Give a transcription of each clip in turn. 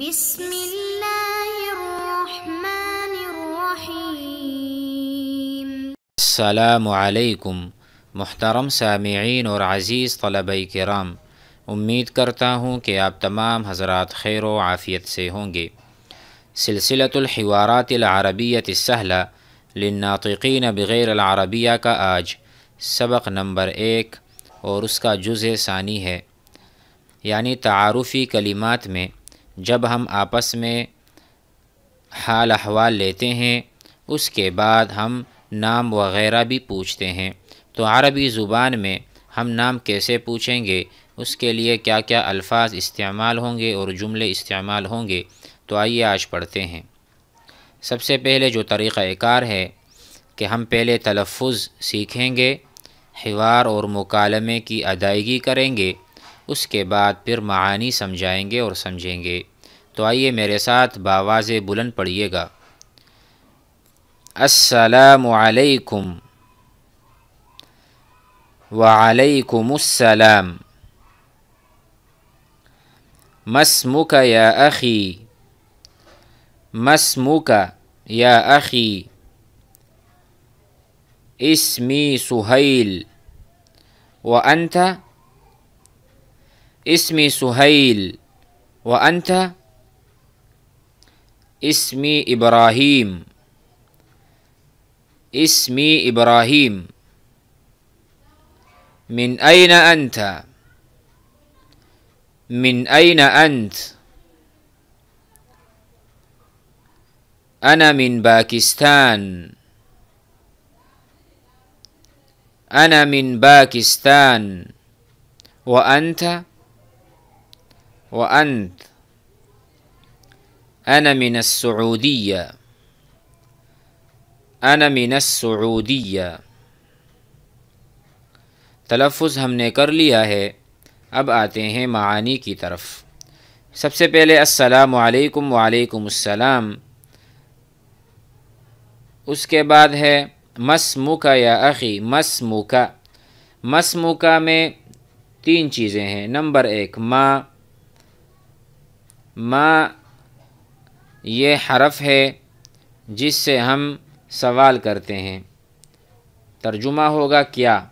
बिसमीम महतरम सामीन और अज़ीज़ तलब कराम उम्मीद करता हूँ कि आप तमाम हजरात खैर आफ़ियत से होंगे सिलसिलतलवारातलरबियत सहला लनातिन बग़ैर अरबिया का आज सबक नंबर एक और उसका जुज़ सानी है यानी तारफ़ी कलिमात में जब हम आपस में हाल अहवाल लेते हैं उसके बाद हम नाम वगैरह भी पूछते हैं तो अरबी ज़ुबान में हम नाम कैसे पूछेंगे उसके लिए क्या क्या अल्फाज इस्तेमाल होंगे और जुमले इस्तेमाल होंगे तो आइए आज पढ़ते हैं सबसे पहले जो तरीक़ार है कि हम पहले तलफ़ सीखेंगे हिवार और मकालमे की अदायगी करेंगे उसके बाद फिर मानी समझाएंगे और समझेंगे तो आइए मेरे साथ बावाज़ बुलंद पढ़िएगा असलकुम वालेकुम मसमुक या अखी मसमुक या अखी इसमी सुहैल व अंत इसमी सुहैल व अंत اسمي إبراهيم اسمي إبراهيم من أين أنت؟ من أين أنت؟ أنا من باكستان أنا من باكستان وأنت؟ وأنت أنا من السعودية أنا من السعودية तलफ़ हमने कर लिया है अब आते हैं मानी की तरफ सबसे पहले असलकम वालेकुम उसके बाद है मसमुका या अखी मसमुका मसमुका में तीन चीज़ें हैं नंबर एक माँ माँ ये हरफ है जिससे हम सवाल करते हैं तर्जुमा होगा क्या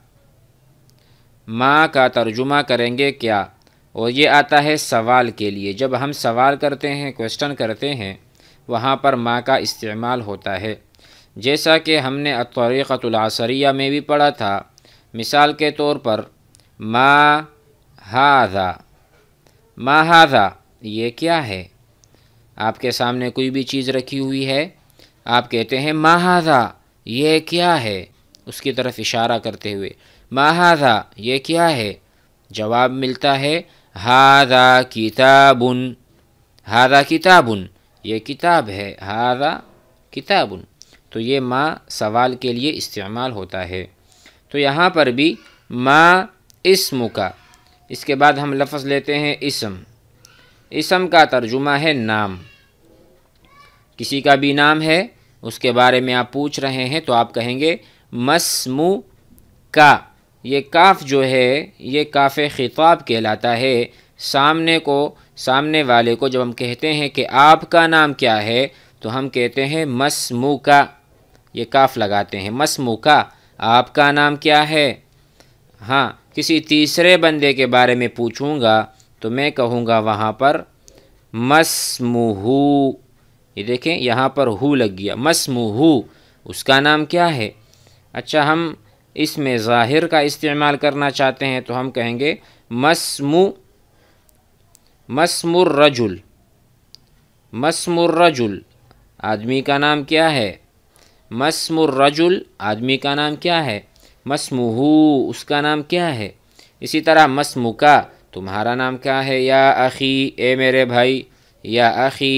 माँ का तर्जुमा करेंगे क्या और ये आता है सवाल के लिए जब हम सवाल करते हैं क्वेश्चन करते हैं वहाँ पर माँ का इस्तेमाल होता है जैसा कि हमने तरीक़तलासरिया में भी पढ़ा था मिसाल के तौर पर माँ हाजा माँ हाजा ये क्या है आपके सामने कोई भी चीज़ रखी हुई है आप कहते हैं महाजा ये क्या है उसकी तरफ इशारा करते हुए महाजा ये क्या है जवाब मिलता है हादा किताबुन हादा किताबुन ये किताब है हादा किताबुन तो ये माँ सवाल के लिए इस्तेमाल होता है तो यहाँ पर भी माँ इसम का इसके बाद हम लफ्ज़ लेते हैं इसम इसम का तर्जुमा है नाम किसी का भी नाम है उसके बारे में आप पूछ रहे हैं तो आप कहेंगे मसमु का ये काफ जो है ये काफ ख़िताब कहलाता है सामने को सामने वाले को जब हम कहते हैं कि आपका नाम क्या है तो हम कहते हैं मसमु का ये काफ लगाते हैं मसमु का आपका नाम क्या है हाँ किसी तीसरे बंदे के बारे में पूछूंगा तो मैं कहूँगा वहाँ पर मसमुहू ये देखें यहाँ पर हु लग गया मसमुहू उसका नाम क्या है अच्छा हम इसमें ज़ाहिर का इस्तेमाल करना चाहते हैं तो हम कहेंगे मसमु मसमुर रजुल आदमी का नाम क्या है मसमुर रजुल आदमी का नाम क्या है मसमुहू उसका नाम क्या है इसी तरह मसमुका तुम्हारा नाम क्या है या अखी ए मेरे भाई या अखी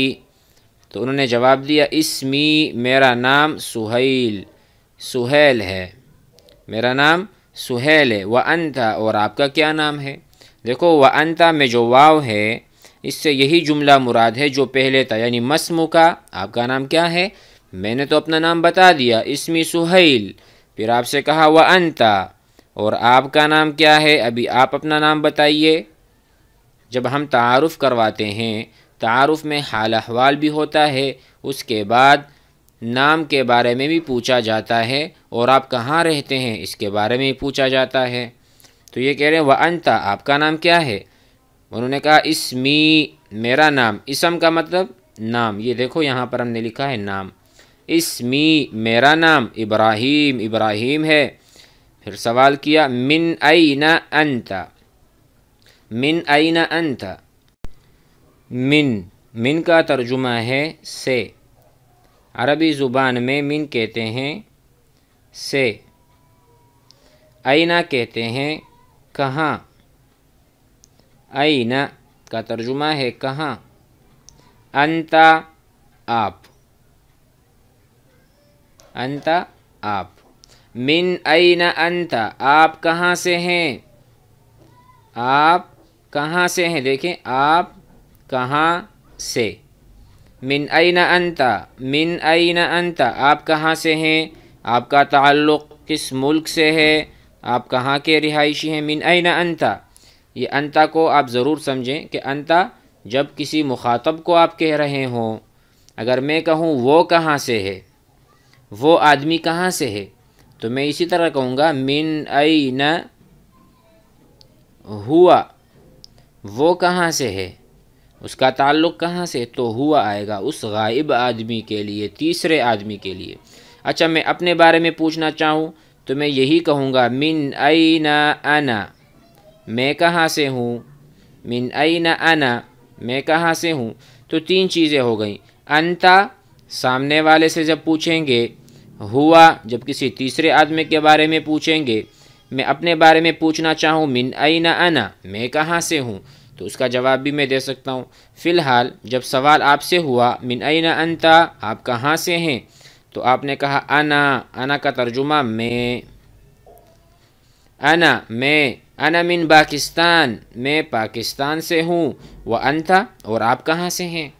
तो उन्होंने जवाब दिया इसमी मेरा नाम सुहैल सुहैल है मेरा नाम सुहैल है व अनता और आपका क्या नाम है देखो व अनता में जो वाव है इससे यही जुमला मुराद है जो पहले था यानी मसमु का आपका नाम क्या है मैंने तो अपना नाम बता दिया इसमी सुहैल फिर आपसे कहा व अनता और आपका नाम क्या है अभी आप अपना नाम बताइए जब हम तारफ़ करवाते हैं तारफ़ में हाल अहवाल भी होता है उसके बाद नाम के बारे में भी पूछा जाता है और आप कहाँ रहते हैं इसके बारे में भी पूछा जाता है तो ये कह रहे हैं व अनता आपका नाम क्या है उन्होंने कहा इसमी मेरा नाम इसम का मतलब नाम ये देखो यहाँ पर हमने लिखा है नाम इसमी मेरा नाम इब्राहिम इब्राहिम है फिर सवाल किया मिन ना अंत मिन आई ना अंत मिन मिन का तर्जुमा है से अरबी ज़ुबान में मिन कहते हैं से आईना कहते हैं कहाँ आईना का तर्जुमा है कहाँ अंता आप अंता आप मिन न अंत आप कहाँ से हैं आप कहाँ से हैं देखें आप कहाँ से मिन न अंत मिन न अंत आप कहाँ से हैं आपका ताल्लुक़ किस मुल्क से है आप कहाँ के रिहायशी हैं मिन ऐन अंत ये अंता को आप ज़रूर समझें कि अंत जब किसी मुखातब को आप कह रहे हों अगर मैं कहूँ वो कहाँ से है वो आदमी कहाँ से है तो मैं इसी तरह कहूँगा मिन आई न हुआ वो कहाँ से है उसका ताल्लुक़ कहाँ से तो हुआ आएगा उस गायब आदमी के लिए तीसरे आदमी के लिए अच्छा मैं अपने बारे में पूछना चाहूँ तो मैं यही कहूँगा मिन आई ना आना मैं कहाँ से हूँ मिन आई ना आना मैं कहाँ से हूँ तो तीन चीज़ें हो गई अनता सामने वाले से जब पूछेंगे हुआ जब किसी तीसरे आदमी के बारे में पूछेंगे मैं अपने बारे में पूछना चाहूँ मिन आई ना आना मैं कहाँ से हूँ तो उसका जवाब भी मैं दे सकता हूँ फ़िलहाल जब सवाल आपसे हुआ मिन आई ना अनता आप कहाँ से हैं तो आपने कहा आना आना का तर्जुमा मैं आना मैं आना मिन पाकिस्तान मैं पाकिस्तान से हूँ वह अनता और आप कहाँ से हैं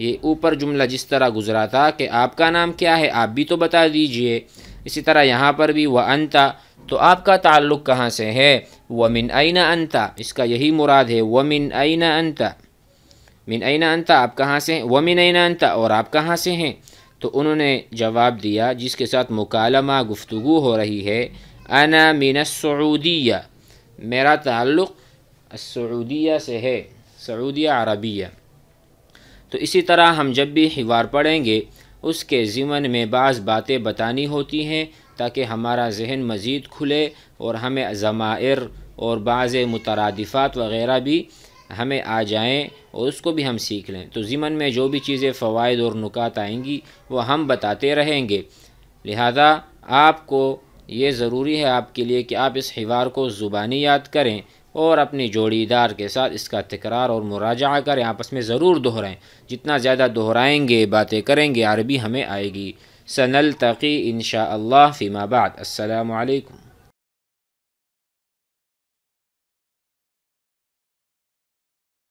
ये ऊपर जुमला जिस तरह गुजरा था कि आपका नाम क्या है आप भी तो बता दीजिए इसी तरह यहाँ पर भी वह अनता तो आपका ताल्लुक़ कहाँ से है व मिन आइना अनता इसका यही मुराद है व मिन आइना अनता मिन आइना अनता आप कहाँ से हैं व मिन आइना अनता और आप कहाँ से हैं तो उन्होंने जवाब दिया जिसके साथ मुकालमा गुफ्तु हो रही है अना मिन सऊदिया मेरा ताल्लुक़ सऊदिया से है सऊदिया अरबिया तो इसी तरह हम जब भी हिवार पढ़ेंगे उसके ज़िमन में बाज़ बातें बतानी होती हैं ताकि हमारा जहन मज़ीद खुले और हमें ज़मायर और बाज़ मुतरदफ़ात वग़ैरह भी हमें आ जाएँ और उसको भी हम सीख लें तो ज़िमन में जो भी चीज़ें फ़वाद और नुकात आएंगी वो हम बताते रहेंगे लिहाजा आपको ये ज़रूरी है आपके लिए कि आप इस हिवार को ज़ुबानी याद करें और अपनी जोड़ीदार के साथ इसका तकरार और मुराजा कर आपस में ज़रूर दोहराएँ जितना ज़्यादा दोहराएँगे बातें करेंगे अरबी हमें आएगी सनल तकी इन शाह फ़ीमाबाद असलकम